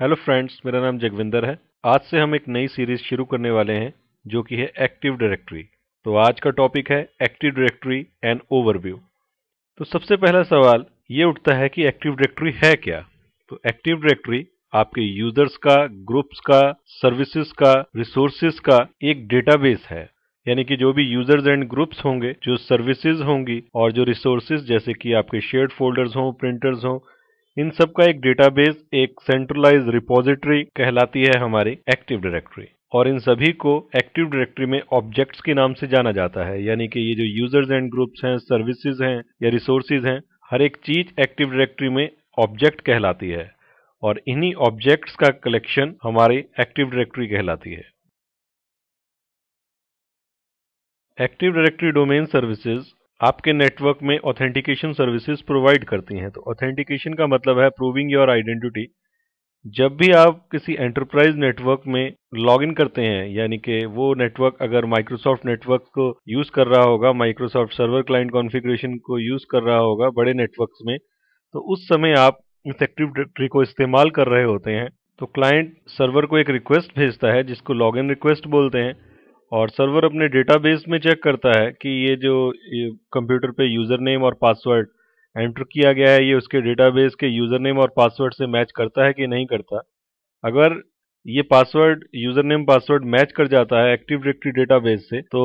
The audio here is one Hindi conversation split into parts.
हेलो फ्रेंड्स मेरा नाम जगविंदर है आज से हम एक नई सीरीज शुरू करने वाले हैं जो कि है एक्टिव डायरेक्टरी तो आज का टॉपिक है एक्टिव डायरेक्टरी एंड ओवरव्यू तो सबसे पहला सवाल ये उठता है कि एक्टिव डायरेक्टरी है क्या तो एक्टिव डायरेक्टरी आपके यूजर्स का ग्रुप्स का सर्विसेज का रिसोर्सेज का एक डेटाबेस है यानी कि जो भी यूजर्स एंड ग्रुप्स होंगे जो सर्विसेज होंगी और जो रिसोर्सेज जैसे कि आपके शेयर्ड फोल्डर्स हों प्रिंटर्स हों इन सब का एक डेटाबेस एक सेंट्रलाइज रिपोजिटरी कहलाती है हमारी एक्टिव डायरेक्टरी और इन सभी को एक्टिव डायरेक्टरी में ऑब्जेक्ट्स के नाम से जाना जाता है यानी कि ये जो यूजर्स एंड ग्रुप्स हैं सर्विसेज हैं या रिसोर्सेज हैं हर एक चीज एक्टिव डायरेक्टरी में ऑब्जेक्ट कहलाती है और इन्हीं ऑब्जेक्ट्स का कलेक्शन हमारी एक्टिव डायरेक्टरी कहलाती है एक्टिव डायरेक्टरी डोमेन सर्विसेज आपके नेटवर्क में ऑथेंटिकेशन सर्विसेज प्रोवाइड करती हैं तो ऑथेंटिकेशन का मतलब है प्रूविंग योर आइडेंटिटी जब भी आप किसी एंटरप्राइज नेटवर्क में लॉग इन करते हैं यानी कि वो नेटवर्क अगर माइक्रोसॉफ्ट नेटवर्क को यूज़ कर रहा होगा माइक्रोसॉफ्ट सर्वर क्लाइंट कॉन्फ़िगरेशन को यूज़ कर रहा होगा बड़े नेटवर्क्स में तो उस समय आप इस एक्टिव डायरेक्टरी को इस्तेमाल कर रहे होते हैं तो क्लाइंट सर्वर को एक रिक्वेस्ट भेजता है जिसको इन रिक्वेस्ट बोलते हैं और सर्वर अपने डेटाबेस में चेक करता है कि ये जो कंप्यूटर पे यूज़र नेम और पासवर्ड एंटर किया गया है ये उसके डेटाबेस के यूज़र नेम और पासवर्ड से मैच करता है कि नहीं करता अगर ये password user name password match कर जाता है एक्टिव डायरेक्टरी डेटाबेस से तो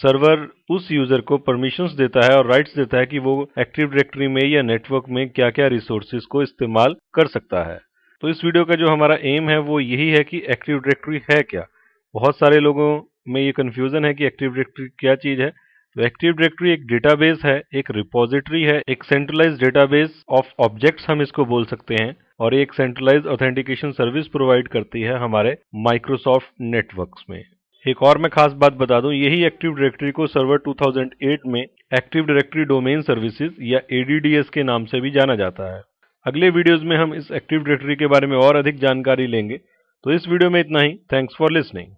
सर्वर उस यूजर को परमिशंस देता है और राइट्स देता है कि वो एक्टिव डायरेक्टरी में या नेटवर्क में क्या क्या रिसोर्सेज को इस्तेमाल कर सकता है तो इस वीडियो का जो हमारा एम है वो यही है कि एक्टिव डायरेक्टरी है क्या बहुत सारे लोगों में ये कन्फ्यूज़न है कि एक्टिव डायरेक्टरी क्या चीज़ है तो एक्टिव डायरेक्टरी एक डेटाबेस है एक रिपोजिटरी है एक सेंट्रलाइज डेटाबेस ऑफ ऑब्जेक्ट्स हम इसको बोल सकते हैं और एक सेंट्रलाइज ऑथेंटिकेशन सर्विस प्रोवाइड करती है हमारे माइक्रोसॉफ्ट नेटवर्क में एक और मैं खास बात बता दूं यही एक्टिव डायरेक्टरी को सर्वर 2008 में एक्टिव डायरेक्टरी डोमेन सर्विसेज या एडीडीएस के नाम से भी जाना जाता है अगले वीडियोस में हम इस एक्टिव डायरेक्टरी के बारे में और अधिक जानकारी लेंगे तो इस वीडियो में इतना ही थैंक्स फॉर लिसनिंग